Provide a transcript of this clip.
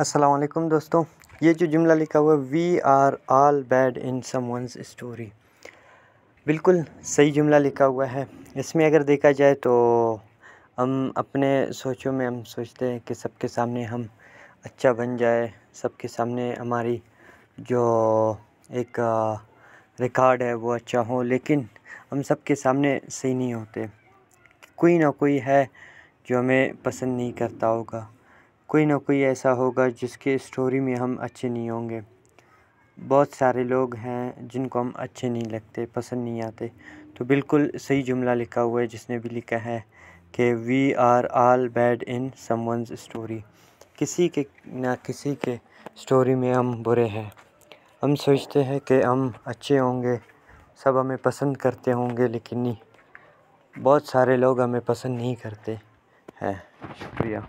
असलकम दोस्तों ये जो जुमला लिखा हुआ है we are all bad in someone's story बिल्कुल सही जुमला लिखा हुआ है इसमें अगर देखा जाए तो हम अपने सोचों में हम सोचते हैं कि सबके सामने हम अच्छा बन जाए सबके सामने हमारी जो एक रिकॉर्ड है वो अच्छा हो लेकिन हम सबके सामने सही नहीं होते कोई ना कोई है जो हमें पसंद नहीं करता होगा कोई ना कोई ऐसा होगा जिसके स्टोरी में हम अच्छे नहीं होंगे बहुत सारे लोग हैं जिनको हम अच्छे नहीं लगते पसंद नहीं आते तो बिल्कुल सही जुमला लिखा हुआ है जिसने भी लिखा है कि we are all bad in someone's story किसी के ना किसी के स्टोरी में हम बुरे हैं हम सोचते हैं कि हम अच्छे होंगे सब हमें पसंद करते होंगे लेकिन नहीं बहुत सारे लोग हमें पसंद नहीं करते हैं शुक्रिया